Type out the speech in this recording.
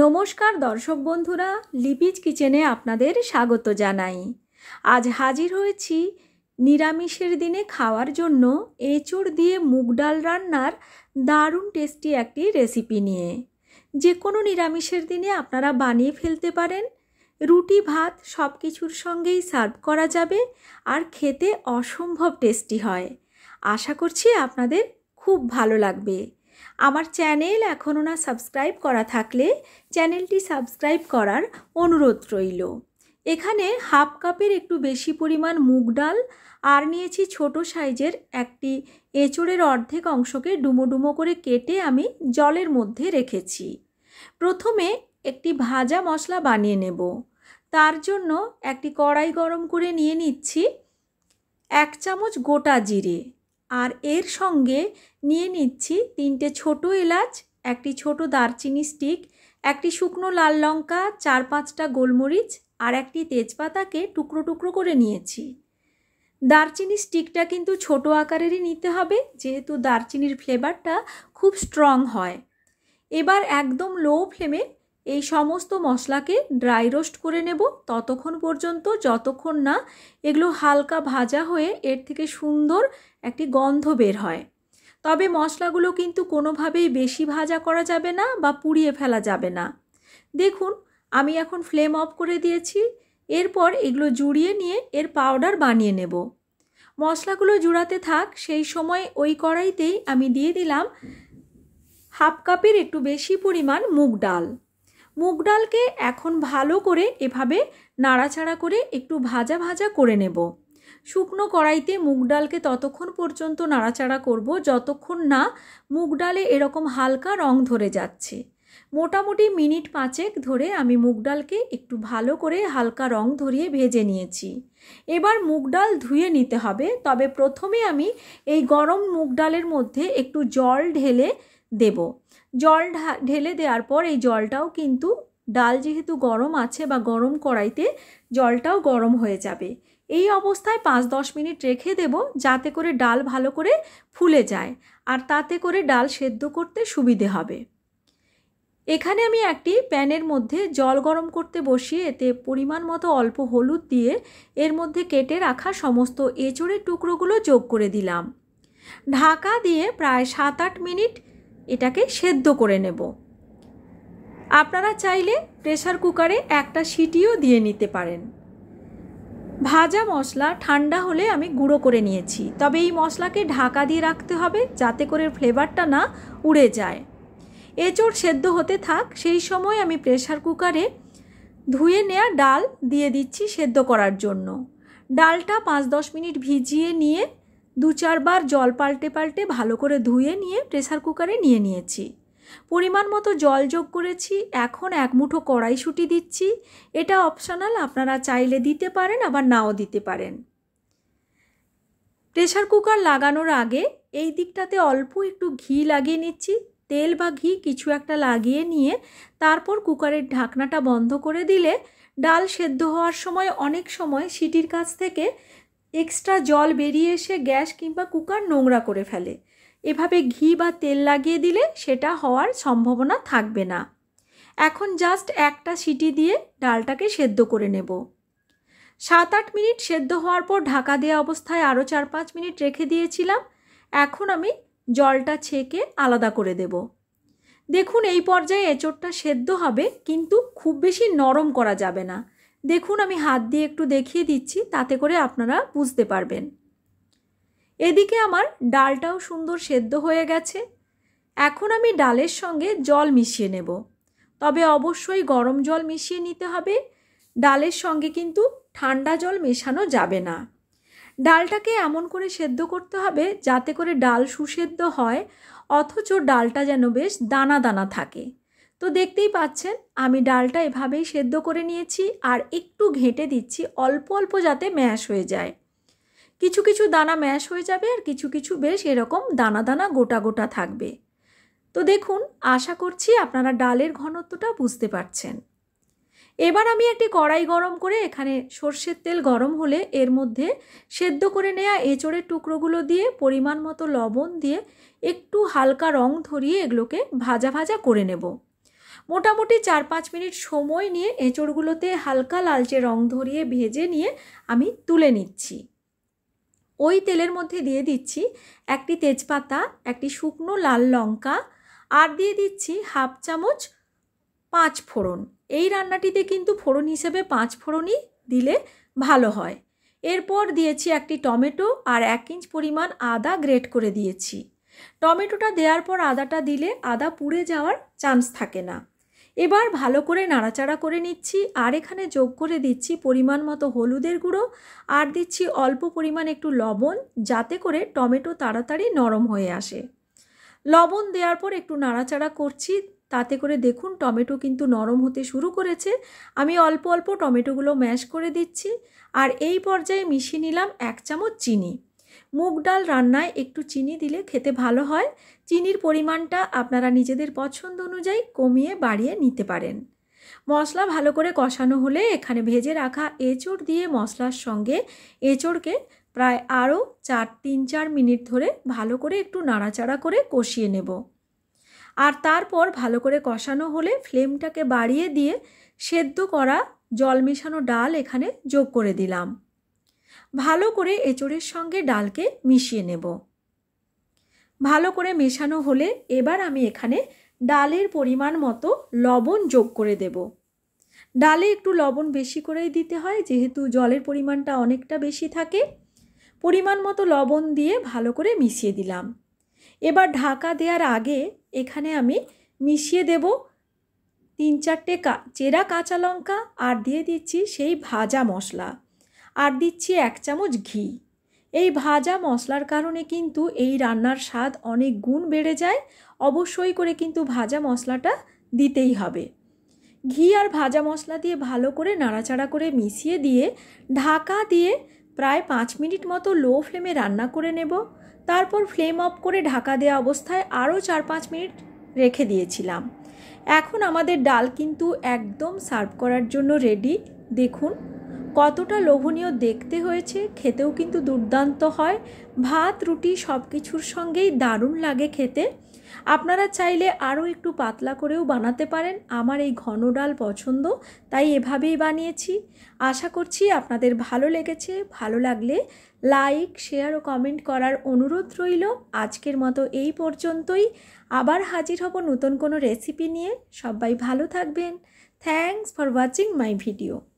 নমস্কার দর্শক বন্ধুরা লিপিজ কিচেনে আপনাদের স্বাগত জানাই আজ হাজির হয়েছি নিরামিষের দিনে খাওয়ার জন্য এঁচড় দিয়ে মুগ ডাল রান্নার দারুণ টেস্টি একটি রেসিপি নিয়ে যে কোনো নিরামিষের দিনে আপনারা বানিয়ে ফেলতে পারেন রুটি ভাত সব কিছুর সঙ্গেই সার্ভ করা যাবে আর খেতে অসম্ভব টেস্টি হয় আশা করছি আপনাদের খুব ভালো লাগবে আমার চ্যানেল এখনও না সাবস্ক্রাইব করা থাকলে চ্যানেলটি সাবস্ক্রাইব করার অনুরোধ রইল এখানে হাফ কাপের একটু বেশি পরিমাণ মুগ ডাল আর নিয়েছি ছোট সাইজের একটি এঁচড়ের অর্ধেক অংশকে ডুমো ডুমো করে কেটে আমি জলের মধ্যে রেখেছি প্রথমে একটি ভাজা মশলা বানিয়ে নেব তার জন্য একটি কড়াই গরম করে নিয়ে নিচ্ছি এক চামচ গোটা জিরে আর এর সঙ্গে নিয়ে নিচ্ছি তিনটে ছোট এলাচ একটি ছোট দারচিনি স্টিক একটি শুকনো লাল লঙ্কা চার পাঁচটা গোলমরিচ আর একটি তেজপাতাকে টুকরো টুকরো করে নিয়েছি দারচিনি স্টিকটা কিন্তু ছোট আকারেরই নিতে হবে যেহেতু দারচিনির ফ্লেভারটা খুব স্ট্রং হয় এবার একদম লো ফ্লেমে এই সমস্ত মশলাকে ড্রাই রোস্ট করে নেব ততক্ষণ পর্যন্ত যতক্ষণ না এগুলো হালকা ভাজা হয়ে এর থেকে সুন্দর একটি গন্ধ বের হয় তবে মশলাগুলো কিন্তু কোনোভাবেই বেশি ভাজা করা যাবে না বা পুড়িয়ে ফেলা যাবে না দেখুন আমি এখন ফ্লেম অফ করে দিয়েছি এরপর এগুলো জুড়িয়ে নিয়ে এর পাউডার বানিয়ে নেব মশলাগুলো জুড়াতে থাক সেই সময় ওই কড়াইতেই আমি দিয়ে দিলাম হাফ কাপের একটু বেশি পরিমাণ মুগ ডাল মুগ ডালকে এখন ভালো করে এভাবে নাড়াচাড়া করে একটু ভাজা ভাজা করে নেব শুকনো কড়াইতে মুগ ডালকে ততক্ষণ পর্যন্ত নাড়াচাড়া করব যতক্ষণ না মুগ ডালে এরকম হালকা রং ধরে যাচ্ছে মোটামুটি মিনিট পাঁচেক ধরে আমি মুগ ডালকে একটু ভালো করে হালকা রং ধরিয়ে ভেজে নিয়েছি এবার মুগ ডাল ধুয়ে নিতে হবে তবে প্রথমে আমি এই গরম মুগ ডালের মধ্যে একটু জল ঢেলে দেব জল ঢেলে দেওয়ার পর এই জলটাও কিন্তু ডাল যেহেতু গরম আছে বা গরম কড়াইতে জলটাও গরম হয়ে যাবে এই অবস্থায় পাঁচ দশ মিনিট রেখে দেব যাতে করে ডাল ভালো করে ফুলে যায় আর তাতে করে ডাল সেদ্ধ করতে সুবিধে হবে এখানে আমি একটি প্যানের মধ্যে জল গরম করতে বসিয়ে এতে পরিমাণ মতো অল্প হলুদ দিয়ে এর মধ্যে কেটে রাখা সমস্ত এঁচড়ের টুকরোগুলো যোগ করে দিলাম ঢাকা দিয়ে প্রায় সাত আট মিনিট এটাকে সেদ্ধ করে নেব আপনারা চাইলে প্রেশার কুকারে একটা সিটিও দিয়ে নিতে পারেন ভাজা মশলা ঠান্ডা হলে আমি গুঁড়ো করে নিয়েছি তবে এই মশলাকে ঢাকা দিয়ে রাখতে হবে যাতে করে ফ্লেভারটা না উড়ে যায় এচোর সেদ্ধ হতে থাক সেই সময় আমি প্রেশার কুকারে ধুয়ে নেওয়া ডাল দিয়ে দিচ্ছি সেদ্ধ করার জন্য ডালটা পাঁচ দশ মিনিট ভিজিয়ে নিয়ে দু চারবার জল পাল্টে পাল্টে ভালো করে ধুয়ে নিয়ে প্রেসার কুকারে নিয়ে নিয়েছি পরিমাণ মতো জল যোগ করেছি এখন এক মুঠো কড়াইশুঁটি দিচ্ছি এটা অপশনাল আপনারা চাইলে দিতে পারেন আবার নাও দিতে পারেন প্রেশার কুকার লাগানোর আগে এই দিকটাতে অল্প একটু ঘি লাগিয়ে নিচ্ছি তেল বা ঘি কিছু একটা লাগিয়ে নিয়ে তারপর কুকারের ঢাকনাটা বন্ধ করে দিলে ডাল সেদ্ধ হওয়ার সময় অনেক সময় সিটির কাছ থেকে এক্সট্রা জল বেরিয়ে এসে গ্যাস কিংবা কুকার নোংরা করে ফেলে এভাবে ঘি বা তেল লাগিয়ে দিলে সেটা হওয়ার সম্ভাবনা থাকবে না এখন জাস্ট একটা সিটি দিয়ে ডালটাকে সেদ্ধ করে নেব সাত আট মিনিট সেদ্ধ হওয়ার পর ঢাকা দেওয়া অবস্থায় আরও চার পাঁচ মিনিট রেখে দিয়েছিলাম এখন আমি জলটা ছেঁকে আলাদা করে দেব দেখুন এই পর্যায়ে এঁচড়টা সেদ্ধ হবে কিন্তু খুব বেশি নরম করা যাবে না দেখুন আমি হাত দিয়ে একটু দেখিয়ে দিচ্ছি তাতে করে আপনারা বুঝতে পারবেন এদিকে আমার ডালটাও সুন্দর সেদ্ধ হয়ে গেছে এখন আমি ডালের সঙ্গে জল মিশিয়ে নেব তবে অবশ্যই গরম জল মিশিয়ে নিতে হবে ডালের সঙ্গে কিন্তু ঠান্ডা জল মেশানো যাবে না ডালটাকে এমন করে সেদ্ধ করতে হবে যাতে করে ডাল সুসেদ্ধ হয় অথচ ডালটা যেন বেশ দানা দানা থাকে তো দেখতেই পাচ্ছেন আমি ডালটা এভাবেই সেদ্ধ করে নিয়েছি আর একটু ঘেঁটে দিচ্ছি অল্প অল্প যাতে ম্যাশ হয়ে যায় কিছু কিছু দানা ম্যাশ হয়ে যাবে আর কিছু কিছু বেশ এরকম দানা দানা গোটা গোটা থাকবে তো দেখুন আশা করছি আপনারা ডালের ঘনত্বটা বুঝতে পারছেন এবার আমি একটি কড়াই গরম করে এখানে সর্ষের তেল গরম হলে এর মধ্যে সেদ্ধ করে নেওয়া এঁচড়ের টুকরোগুলো দিয়ে পরিমাণ মতো লবণ দিয়ে একটু হালকা রং ধরিয়ে এগুলোকে ভাজা ভাজা করে নেব মোটামুটি চার পাঁচ মিনিট সময় নিয়ে এঁচড়গুলোতে হালকা লালচে রং ধরিয়ে ভেজে নিয়ে আমি তুলে নিচ্ছি ওই তেলের মধ্যে দিয়ে দিচ্ছি একটি তেজপাতা একটি শুকনো লাল লঙ্কা আর দিয়ে দিচ্ছি হাফ চামচ পাঁচ ফোড়ন এই রান্নাটিতে কিন্তু ফোড়ন হিসেবে পাঁচ ফোড়নই দিলে ভালো হয় এরপর দিয়েছি একটি টমেটো আর এক ইঞ্চ পরিমাণ আদা গ্রেট করে দিয়েছি টমেটোটা দেওয়ার পর আদাটা দিলে আদা পুড়ে যাওয়ার চান্স থাকে না এবার ভালো করে নাড়াচাড়া করে নিচ্ছি আর এখানে যোগ করে দিচ্ছি পরিমাণ মতো হলুদের গুঁড়ো আর দিচ্ছি অল্প পরিমাণ একটু লবণ যাতে করে টমেটো তাড়াতাড়ি নরম হয়ে আসে লবণ দেওয়ার পর একটু নাড়াচাড়া করছি তাতে করে দেখুন টমেটো কিন্তু নরম হতে শুরু করেছে আমি অল্প অল্প টমেটোগুলো ম্যাশ করে দিচ্ছি আর এই পর্যায়ে মিশিয়ে নিলাম এক চামচ চিনি মুগ ডাল রান্নায় একটু চিনি দিলে খেতে ভালো হয় চিনির পরিমাণটা আপনারা নিজেদের পছন্দ অনুযায়ী কমিয়ে বাড়িয়ে নিতে পারেন মশলা ভালো করে কষানো হলে এখানে ভেজে রাখা এঁচড় দিয়ে মশলার সঙ্গে এঁচড়কে প্রায় আরও চার তিন চার মিনিট ধরে ভালো করে একটু নাড়াচাড়া করে কষিয়ে নেব আর তারপর ভালো করে কষানো হলে ফ্লেমটাকে বাড়িয়ে দিয়ে সেদ্ধ করা জল মেশানো ডাল এখানে যোগ করে দিলাম ভালো করে এঁচড়ের সঙ্গে ডালকে মিশিয়ে নেব ভালো করে মেশানো হলে এবার আমি এখানে ডালের পরিমাণ মতো লবণ যোগ করে দেব ডালে একটু লবণ বেশি করেই দিতে হয় যেহেতু জলের পরিমাণটা অনেকটা বেশি থাকে পরিমাণ মতো লবণ দিয়ে ভালো করে মিশিয়ে দিলাম এবার ঢাকা দেওয়ার আগে এখানে আমি মিশিয়ে দেব তিন চারটে কা চেরা কাঁচা লঙ্কা আর দিয়ে দিচ্ছি সেই ভাজা মশলা আর দিচ্ছি এক চামচ ঘি এই ভাজা মশলার কারণে কিন্তু এই রান্নার স্বাদ অনেক গুণ বেড়ে যায় অবশ্যই করে কিন্তু ভাজা মশলাটা দিতেই হবে ঘি আর ভাজা মশলা দিয়ে ভালো করে নাড়াচাড়া করে মিশিয়ে দিয়ে ঢাকা দিয়ে প্রায় পাঁচ মিনিট মতো লো ফ্লেমে রান্না করে নেব তারপর ফ্লেম অফ করে ঢাকা দেওয়া অবস্থায় আরও চার পাঁচ মিনিট রেখে দিয়েছিলাম এখন আমাদের ডাল কিন্তু একদম সার্ভ করার জন্য রেডি দেখুন কতটা লোভনীয় দেখতে হয়েছে খেতেও কিন্তু দুর্দান্ত হয় ভাত রুটি সব কিছুর সঙ্গেই দারুণ লাগে খেতে আপনারা চাইলে আরও একটু পাতলা করেও বানাতে পারেন আমার এই ঘন ডাল পছন্দ তাই এভাবেই বানিয়েছি আশা করছি আপনাদের ভালো লেগেছে ভালো লাগলে লাইক শেয়ার ও কমেন্ট করার অনুরোধ রইল আজকের মতো এই পর্যন্তই আবার হাজির হব নতুন কোনো রেসিপি নিয়ে সবাই ভালো থাকবেন thanks for watching my video